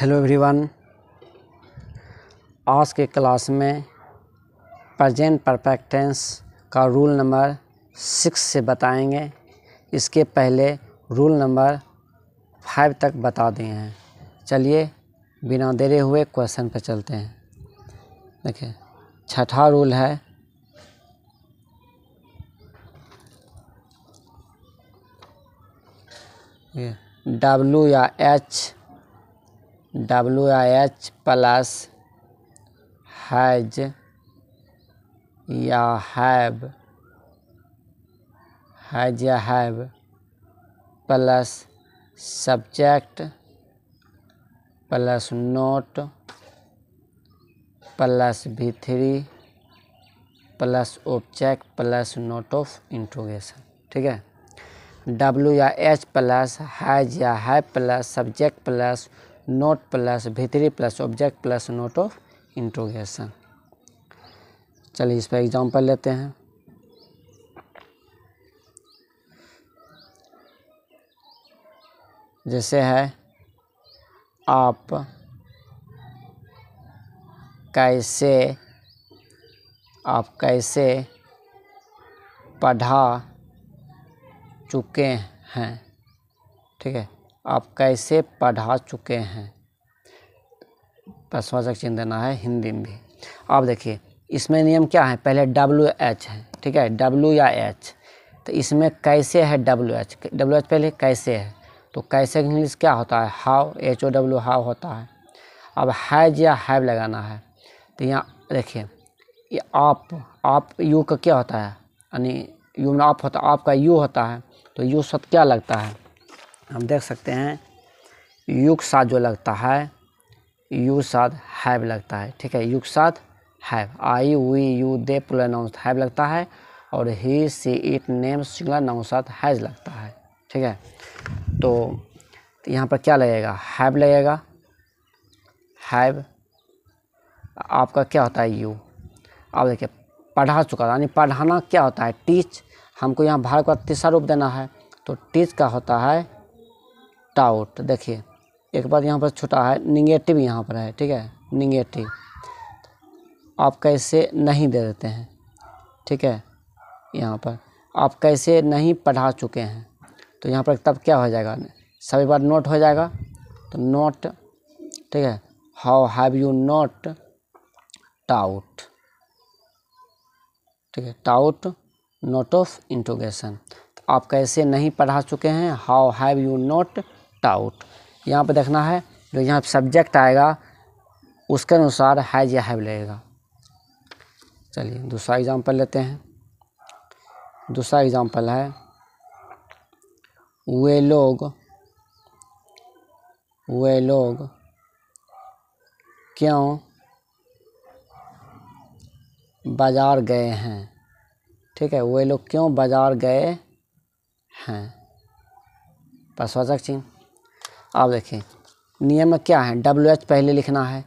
hello everyone आज के class में प्रजेंट परफेक्ट टेंस का रूल नंबर सिक्स से बताएंगे इसके पहले रूल नंबर फाइव तक बता दिए हैं चलिए बिना देरे हुए क्वेश्चन पर चलते हैं देखिए छठा रूल है डब्लू या H W I H plus has या हैव हैज या have plus subject plus not plus V three plus object plus note of interrogation ठीक है डब्ल्यू या एच प्लस हैज या है plus subject plus not plus V three plus object plus note of interrogation चलिए इस पर example लेते हैं जैसे है आप कैसे आप कैसे पढ़ा चुके हैं ठीक है आप कैसे पढ़ा चुके हैं प्रश्नवाचक चिन्ह देना है हिंदी में भी आप देखिए इसमें नियम क्या है पहले डब्ल्यू एच है ठीक है डब्ल्यू या एच तो इसमें कैसे है डब्ल्यू एच डब्ल्यू एच पहले कैसे है तो कैसे इंग्लिश क्या होता है हाव एच ओ डब्ल्यू हाव होता है अब हैज या हैव लगाना है तो यहाँ देखिए ये आप आप यू का क्या होता है यानी यू में आप होता है आपका यू होता है तो यू सब क्या लगता है हम देख सकते हैं युग साथ जो लगता है यू साथ हैव लगता है ठीक है युग साथ have I we you they plural noun have लगता है और he she it name singular noun साथ हैज लगता है ठीक है तो यहाँ पर क्या लगेगा हैव लगेगा हैव आपका क्या होता है यू अब देखिए पढ़ा चुका यानी पढ़ाना क्या होता है टीच हमको यहाँ भारत का तीसरा रूप देना है तो टीच का होता है टाउट देखिए एक बार यहाँ पर छोटा है निगेटिव यहाँ पर है ठीक है निगेटिव आप कैसे नहीं दे देते हैं ठीक है यहाँ पर आप कैसे नहीं पढ़ा चुके हैं तो यहाँ पर तब क्या हो जाएगा सभी बार नोट हो जाएगा तो नोट ठीक है how have you not taught ठीक है टाउट नोट ऑफ इंटोगेशन आप कैसे नहीं पढ़ा चुके हैं how have you not left out यहाँ पर देखना है जो यहाँ सब्जेक्ट आएगा उसके अनुसार हैज या हैव लगेगा चलिए दूसरा एग्ज़ाम्पल लेते हैं दूसरा एग्ज़ाम्पल है वे लोग वे लोग क्यों बाज़ार गए हैं ठीक है वे लोग क्यों बाज़ार गए हैं प्रश्वासक चिन्ह आप देखें नियम में क्या है डब्ल्यू एच पहले लिखना है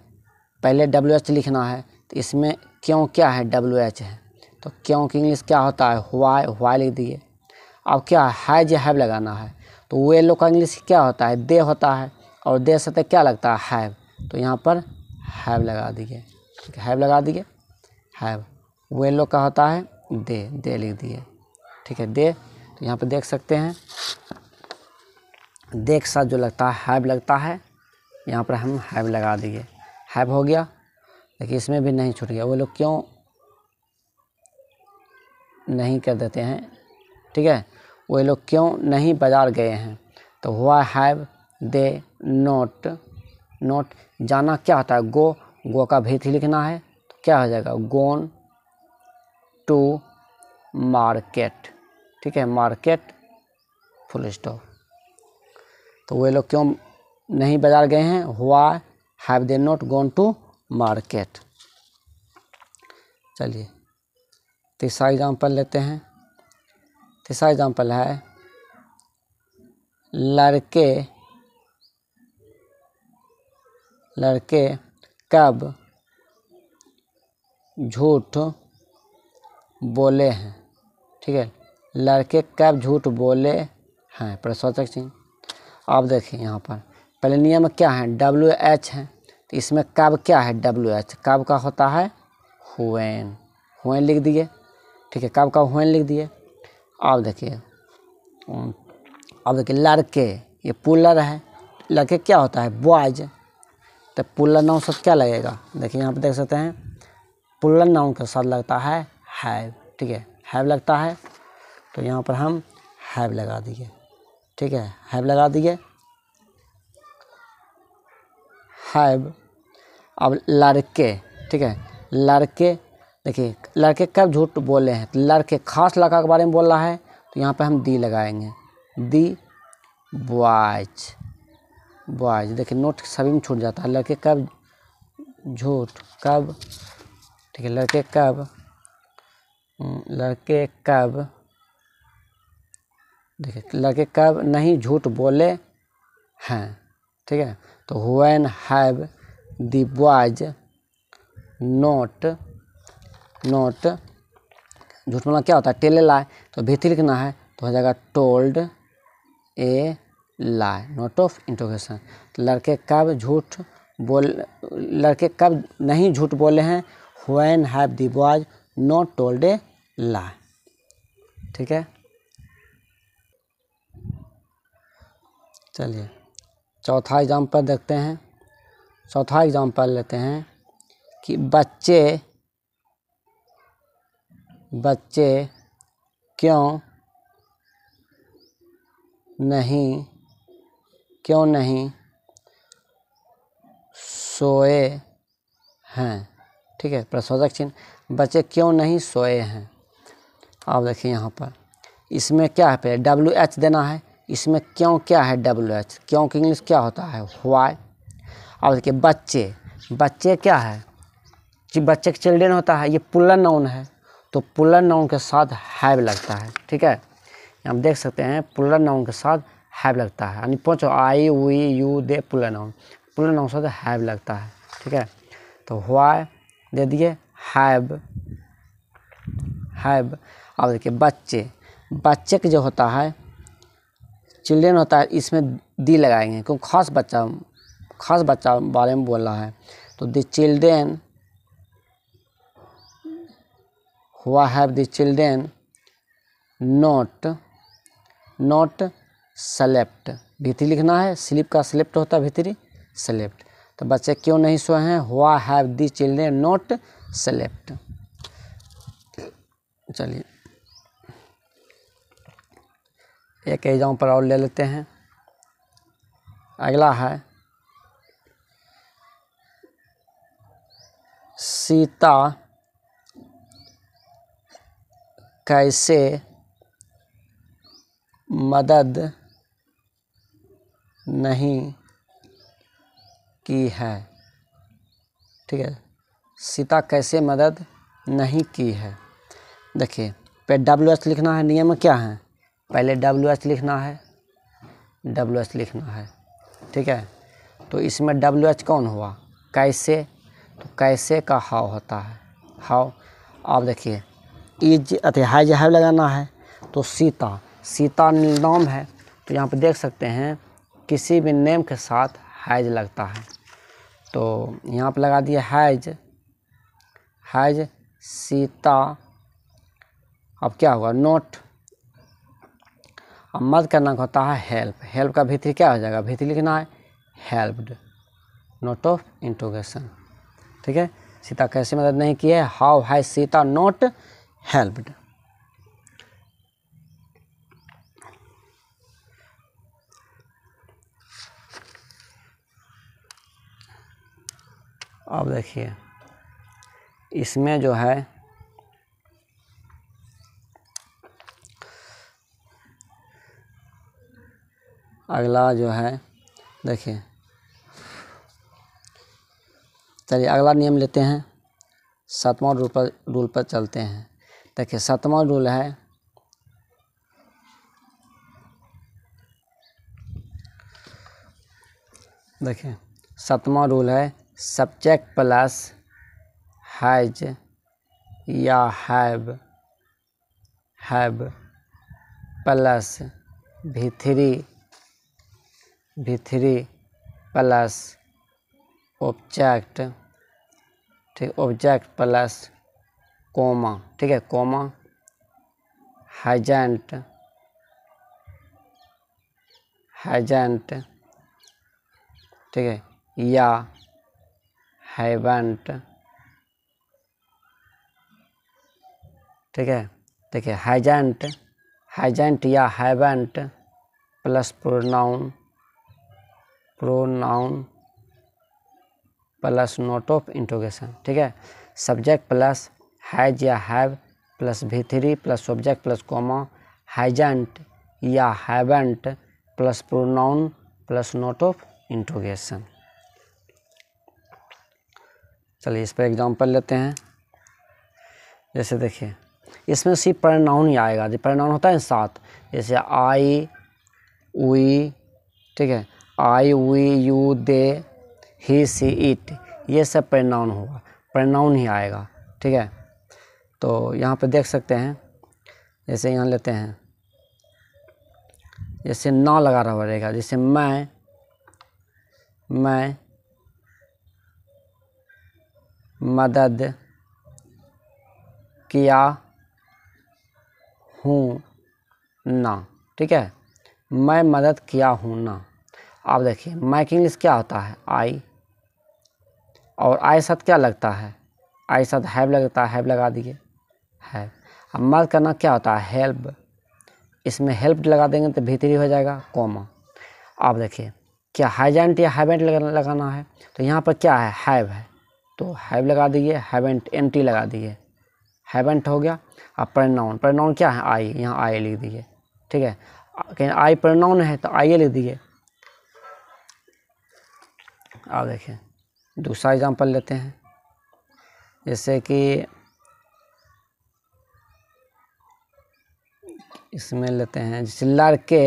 पहले डब्ल्यू एच लिखना है तो इसमें क्यों क्या है डब्ल्यू एच है तो क्यों की इंग्लिश क्या होता है वाई वाई लिख दिए अब क्या है हैज हैव लगाना है तो वे लोग का इंग्लिश क्या होता है दे होता है और दे से क्या लगता है हैव तो यहाँ पर हैव लगा दिए हैव लगा दिए हैव वे लोग का होता है दे दे लिख दिए ठीक है दे तो यहाँ पर देख सकते हैं देख साथ जो लगता है हैब लगता है यहाँ पर हम हैब लगा दिए हैब हो गया लेकिन इसमें भी नहीं छूट गया वो लोग क्यों नहीं कर देते हैं ठीक है वो लोग क्यों नहीं बाज़ार गए हैं तो हुआ हैव दे नोट नोट जाना क्या होता है गो गो का भेद ही लिखना है तो क्या हो जाएगा गोन टू मार्केट ठीक है मार्केट फुल स्टॉप तो वे लोग क्यों नहीं बाज़ार गए हैं हुआ have they not gone to market चलिए तीसरा एग्जाम्पल लेते हैं तीसरा एग्जाम्पल है लड़के लड़के कब झूठ बोले हैं ठीक है लड़के कब झूठ बोले हैं प्रशोचक सिंह अब देखिए यहाँ पर पहले नियम क्या है डब्ल्यू एच है तो इसमें कब क्या है डब्ल्यू एच कब का होता है हुएन हुएन लिख दिए ठीक है कब का हुएन लिख दिए अब देखिए अब देखिए लड़के ये पुलर है लड़के क्या होता है बॉयज तो पुलर नाउन साथ क्या लगेगा देखिए यहाँ पर देख सकते हैं पुलर नाउन के साथ लगता है हैव ठीक है हैव लगता है तो यहाँ पर हम हैव लगा दिए ठीक है हैव लगा दिए हैव अब लड़के ठीक है लड़के देखिए लड़के कब झूठ बोले हैं तो लड़के खास लड़का के बारे में बोल रहा है तो यहाँ पे हम दी लगाएंगे दी बॉयज बॉयज देखिए नोट सभी में छूट जाता है लड़के कब झूठ कब ठीक है लड़के कब हम्म, लड़के कब देखिए लड़के कब नहीं झूठ बोले हैं ठीक है तो when have the boys not not झूठ बोलना क्या होता है टेले लाए तो भीतरी लिखना है तो हो जाएगा टोल्ड ए लाए नोट ऑफ इंट्रोगेशन तो लड़के कब झूठ बोल लड़के कब नहीं झूठ बोले हैं when have the boys not told a lie ठीक है चलिए चौथा एग्जाम्पल देखते हैं चौथा एग्जाम्पल लेते हैं कि बच्चे बच्चे क्यों नहीं क्यों नहीं सोए हैं ठीक है प्रशोधक चिन्ह बच्चे क्यों नहीं सोए हैं आप देखिए यहाँ पर इसमें क्या है पहले डब्ल्यू एच देना है इसमें क्यों क्या है डब्ल्यू एच क्यों की इंग्लिश क्या होता है वाई और देखिए बच्चे बच्चे क्या है जी बच्चे के चिल्ड्रेन होता है ये पुलर नाउन है तो पुलर नाउन के साथ हैव लगता है ठीक है हम देख सकते हैं पुलर नाउन के साथ हैव लगता है यानी पहुँचो I we you they plural noun plural noun के साथ हैव लगता है ठीक है तो व्हाय दे दिए हैव हैव अब देखिए बच्चे बच्चे के जो होता है चिल्ड्रेन होता है इसमें दी लगाएंगे क्योंकि खास बच्चा खास बच्चा बारे में बोल रहा है तो द चिल्ड्रेन हुआ have the children not not slept V three लिखना है स्लिप का सेलेप्ट होता है भीतरी सेलेप्ट तो बच्चे क्यों नहीं सोए हैं हुआ have the children not slept चलिए एक एग्जाम्पल पर और ले लेते हैं अगला है सीता कैसे मदद नहीं की है ठीक है सीता कैसे मदद नहीं की है देखिए पे डब्ल्यू एच लिखना है नियम क्या है पहले डब्ल्यू एच लिखना है डब्ल्यू एच लिखना है ठीक है तो इसमें डब्ल्यू एच कौन हुआ कैसे तो कैसे का हाव होता है हाव आप देखिए इज अति हाई जहाव लगाना है तो सीता सीता नाम है तो यहाँ पर देख सकते हैं किसी भी नेम के साथ हैज लगता है तो यहाँ पर लगा दिया हैज हैज सीता अब क्या हुआ नोट और मद करना होता है हेल्प हेल्प का भीतरी क्या हो जाएगा भीतरी लिखना है हेल्प्ड नोट ऑफ इंट्रोगेशन ठीक है सीता कैसे मदद नहीं की है how has Sita not helped अब देखिए इसमें जो है अगला जो है देखिए चलिए अगला नियम लेते हैं सातवां रूल पर रूल पर चलते हैं देखिए सातवां रूल है देखिए सातवां रूल है सब्जेक्ट प्लस हैज या have have plus V three three plus object ठीक ऑब्जेक्ट प्लस कोमा ठीक है कोमा हाइजेंट हाइजेंट ठीक है या हाइवेंट ठीक है देखिए हाइजेंट हाइजेंट या haven't plus pronoun pronoun plus note of interrogation ठीक है सब्जेक्ट प्लस हैज या have plus V three plus subject plus comma hasn't या haven't plus pronoun plus note of interrogation चलिए इस पर एग्जांपल लेते हैं जैसे देखिए इसमें सिर्फ प्रनाउन ही आएगा जो प्रनाउन होता है सात जैसे आई उई ठीक है I we you they he she it ये सब प्रनाउन होगा प्रनाउन ही आएगा ठीक है तो यहाँ पे देख सकते हैं जैसे यहाँ लेते हैं जैसे ना लगा रहा रहेगा जैसे मैं मैं मदद किया हूँ ना ठीक है मैं मदद किया हूँ ना आप देखिए माइक इंग्लिश क्या होता है आई और आई साथ क्या लगता है आई साथ हैव लगता है हैव लगा दिए है अब मर्द करना क्या होता है हेल्प इसमें हेल्प लगा देंगे तो भीतरी हो जाएगा कॉमा आप देखिए क्या हाइजेंट या हैवेंट लगाना है तो यहाँ पर क्या है हैव है तो हैव लगा दीजिए हैवेंट एंटी लगा दिए हैवेंट हो गया अब प्रनाउन प्रनाउन क्या है आई यहाँ आई लिख दीजिए ठीक है कहीं आई प्रनाउन है तो आई लिख दीजिए आप देखें दूसरा एग्ज़ाम्पल लेते हैं जैसे कि इसमें लेते हैं जैसे लड़के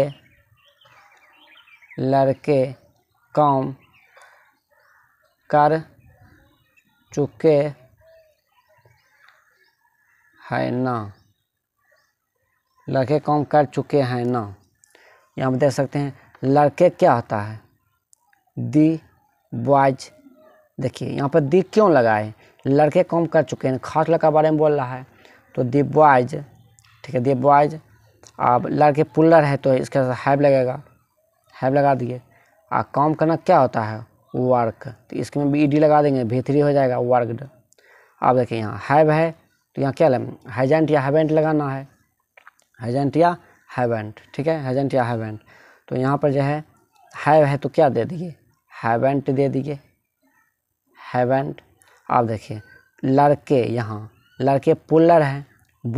लड़के काम कर चुके है ना लड़के काम कर चुके हैं ना यहाँ पर देख सकते हैं लड़के क्या होता है दी बॉयज देखिए यहाँ पर दी क्यों लगा है लड़के कम कर चुके हैं खास लड़का बारे में बोल रहा है तो दी बॉयज ठीक है दी बॉयज अब लड़के पुलर है तो इसके साथ हैब लगेगा हैब लगा दिए और काम करना क्या होता है वर्क तो इसके में भी ई डी लगा देंगे भीतरी हो जाएगा वर्कड अब देखिए यहाँ हैब है तो यहाँ क्या लगे हैजेंट या हैवेंट लगाना है हैजेंट या हैवेंट ठीक है हैजेंट या हैवेंट तो यहाँ पर जो है हैव है तो क्या दे दिए हैवेंट दे दिए हैवेंट आप देखिए लड़के यहाँ लड़के पुलर हैं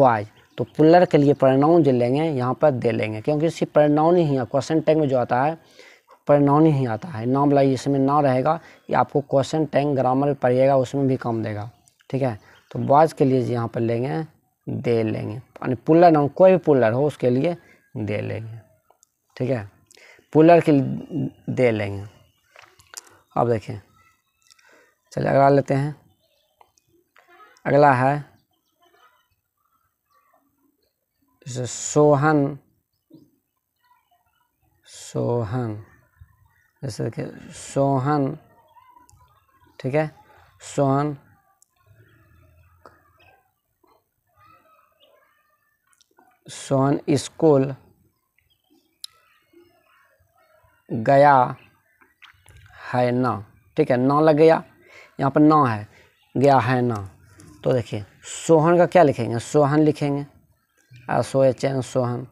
बॉयज तो पुलर के लिए प्रनाउन जो लेंगे यहाँ पर दे लेंगे क्योंकि इसी प्रनाउन ही क्वेश्चन टैंक में जो आता है प्रनाउन ही आता है नाम लाइए इसमें ना रहेगा ये आपको क्वेश्चन टैंक ग्रामर पढ़िएगा उसमें भी काम देगा ठीक है तो बॉयज के लिए यहाँ पर लेंगे दे लेंगे यानी पुलर नाउन कोई भी पुलर हो उसके लिए दे लेंगे ठीक है पुलर के लिए दे लेंगे अब देखें चलिए अगला लेते हैं अगला है सोहन सोहन जैसे देखिए सोहन ठीक है सोहन सोहन स्कूल गया है ना ठीक है ना लग गया यहाँ पर ना है गया है ना तो देखिए सोहन का क्या लिखेंगे सोहन लिखेंगे सो एच एन सोहन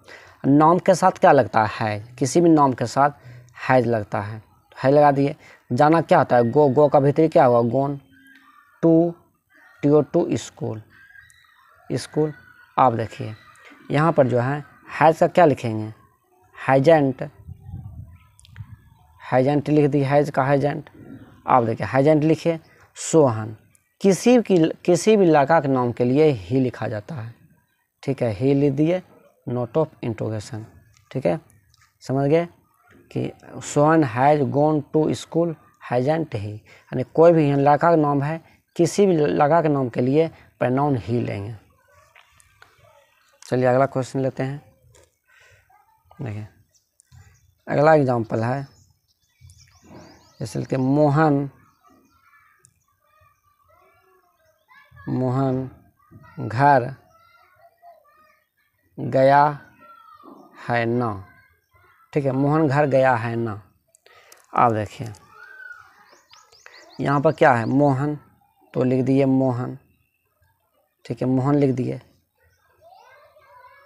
नाम के साथ क्या लगता है हैज किसी भी नाम के साथ हैज लगता है हैज लगा दिए जाना क्या होता है गो गो का भीतर क्या हुआ gone to T O to school school आप देखिए यहाँ पर जो है हैज का क्या लिखेंगे हैजेंट हाइजेंट लिख दी हैज का हाइजेंट आप देखिए हाइजेंट लिखे सोहन किसी की किसी भी लड़का के नाम के लिए ही लिखा जाता है ठीक है ही लिख दिए नोट ऑफ इंट्रोगेशन ठीक है समझ गए कि Sohan has gone to school hasn't he यानी कोई भी लड़का का नाम है किसी भी लड़का के नाम के लिए प्रनाउन ही लेंगे चलिए अगला क्वेश्चन लेते हैं देखिए अगला एग्जाम्पल है जैसे कि मोहन मोहन घर गया है ना ठीक है मोहन घर गया है ना आप देखिए यहाँ पर क्या है मोहन तो लिख दिए मोहन ठीक है मोहन लिख दिए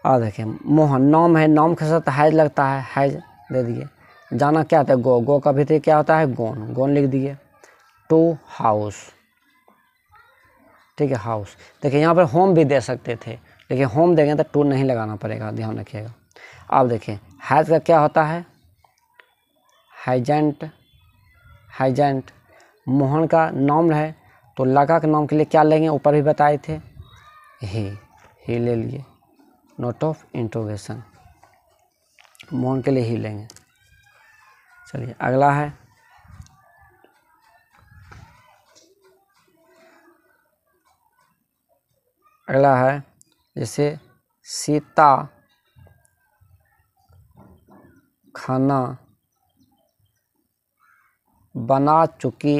आ देखिए मोहन नाम है नाम के साथ हैज लगता है हैज दे दिए जाना तो क्या होता है गो गो का थे क्या होता है गोन गोन लिख दिए टू हाउस ठीक है हाउस देखिए यहाँ पर होम भी दे सकते थे लेकिन होम देंगे तो टू नहीं लगाना पड़ेगा ध्यान रखिएगा अब देखिए हैज़ का क्या होता है हाइजेंट हाइजेंट मोहन का नाम है तो लगा के नाम के लिए क्या लेंगे ऊपर भी बताए थे ही ही ले लिए नोट ऑफ इंट्रोगेशन मोहन के लिए ही लेंगे चलिए अगला है अगला है जैसे सीता खाना बना चुकी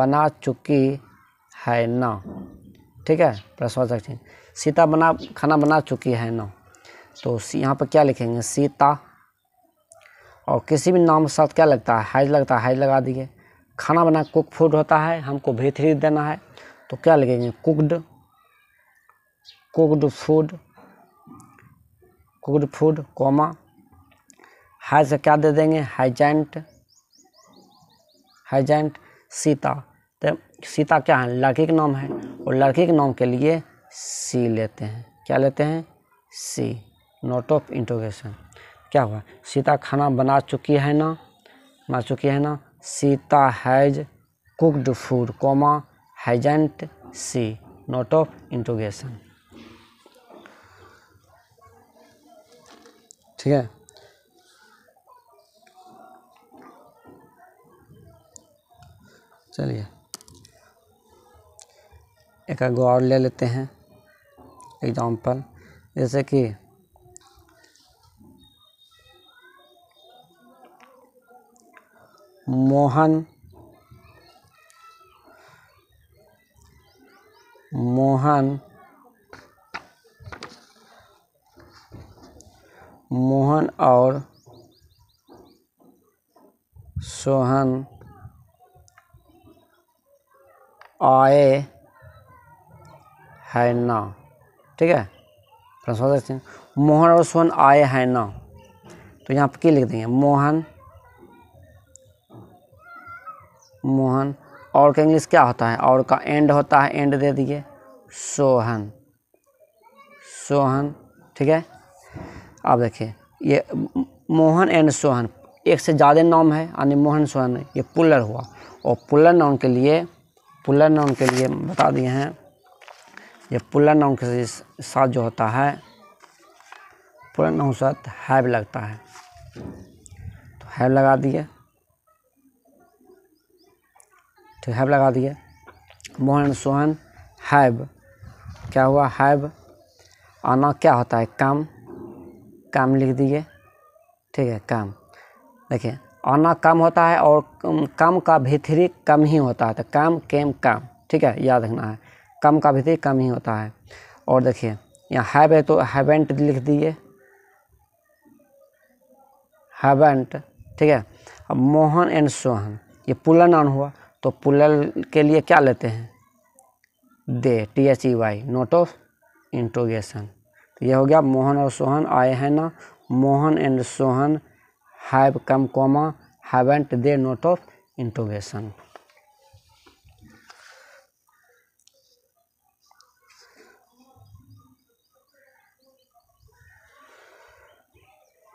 बना चुकी है ना ठीक है प्रश्नवाचक चिन्ह सीता बना खाना बना चुकी है ना तो यहाँ पर क्या लिखेंगे सीता और किसी भी नाम के साथ क्या लगता है हैज लगता है हैज लगा दिए खाना बना कुक फूड होता है हमको बेहतरीन देना है तो क्या लगेंगे cooked cooked food cooked food comma has से क्या दे देंगे हाइजेंट हाइजेंट सीता तो सीता क्या है लड़की का नाम है और लड़की के नाम के लिए सी लेते हैं क्या लेते हैं सी नोट ऑफ इंट्रोगेशन क्या हुआ सीता खाना बना चुकी है ना बना चुकी है ना Sita has cooked food comma hasn't she note of interrogation ठीक है चलिए एक गौर ले लेते हैं एग्जाम्पल जैसे कि मोहन मोहन मोहन और सोहन आए हैं ना ठीक है समझ सकते हैं मोहन और सोहन आए हैं ना तो यहाँ पर क्या लिख देंगे मोहन मोहन और का इंग्लिश क्या होता है और का एंड होता है एंड दे दिए सोहन सोहन ठीक है अब देखिए ये मोहन एंड सोहन एक से ज़्यादा नाम है यानी मोहन सोहन ये पुलर हुआ और पुलर नाउन के लिए पुलर नाउन के लिए बता दिए हैं ये पुलर नाउन के साथ जो होता है पुलर नाउन साथ हैव लगता है तो हैव लगा दिए तो हैव लगा दिए मोहन सोहन हैब क्या हुआ हैब आना क्या होता है काम काम लिख दिए ठीक है काम देखिए आना काम होता है और काम का भीतरी कम ही होता है तो काम केम काम ठीक है याद रखना है कम का भीतरी कम ही होता है और देखिए यहाँ हैव है तो हैवेंट लिख दिए हैवेंट ठीक है अब मोहन एंड सोहन ये पुला नाम हुआ तो पुलल के लिए क्या लेते हैं they T H E Y note of interrogation तो यह हो गया मोहन और सोहन आए हैं ना Mohan and Sohan have come comma haven't they note of interrogation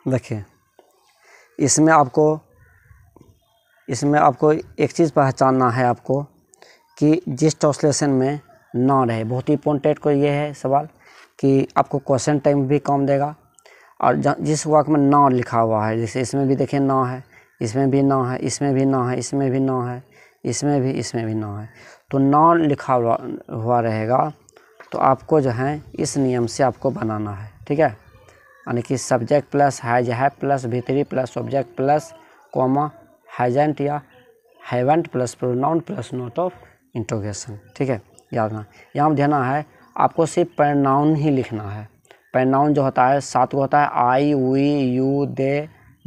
देखिए इसमें आपको इसमें आपको एक चीज़ पहचानना है आपको कि जिस ट्रांसलेशन में ना रहे बहुत ही इम्पोर्टेंट को ये है सवाल कि आपको क्वेश्चन टाइम भी कम देगा और जिस वाक में ना लिखा हुआ है जैसे इसमें भी देखिए ना है इसमें भी ना है इसमें भी ना है इसमें भी ना है इसमें भी इसमें भी ना है तो ना लिखा हुआ हुआ रहेगा तो आपको जो है इस नियम से आपको बनाना है ठीक है यानी कि सब्जेक्ट प्लस हैज है plus V three plus object plus comma hasn't या haven't plus pronoun plus note of interrogation ठीक है याद रखना यहाँ ध्यान है आपको सिर्फ प्रनाउन ही लिखना है प्रनाउन जो होता है सात को होता है I we you they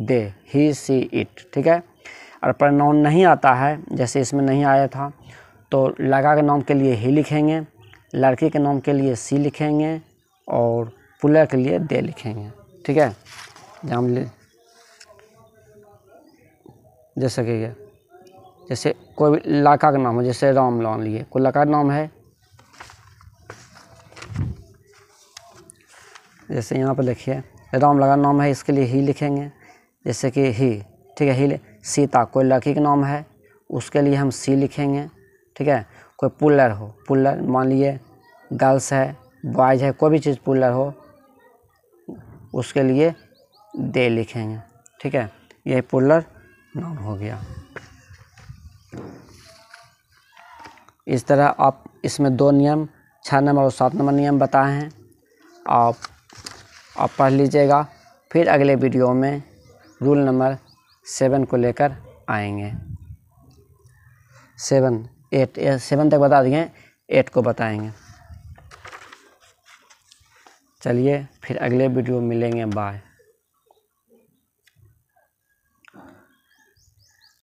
they he she it ठीक है और प्रनाउन नहीं आता है जैसे इसमें नहीं आया था तो लड़का के नाम के लिए ही लिखेंगे लड़की के नाम के लिए सी लिखेंगे और पुलर के लिए दे लिखेंगे ठीक है जाम जैसे कि जैसे कोई भी लड़का का नाम हो जैसे राम लान लिए कोई लड़का का नाम है जैसे यहाँ पर लिखिए राम लगा नाम है इसके लिए ही लिखेंगे जैसे कि ही ठीक है ही सीता कोई लड़की का नाम है उसके लिए हम सी लिखेंगे ठीक है कोई पुलर हो पुलर मान लिए गर्ल्स है बॉयज है कोई भी चीज़ पुलर हो उसके लिए दे लिखेंगे ठीक है यही पुलर नाउन हो गया इस तरह आप इसमें दो नियम छः नंबर और सात नंबर नियम बताए हैं आप आप पढ़ लीजिएगा फिर अगले वीडियो में रूल नंबर सेवन को लेकर आएंगे सेवन एट सेवन तक बता दिए एट को बताएंगे चलिए फिर अगले वीडियो मिलेंगे बाय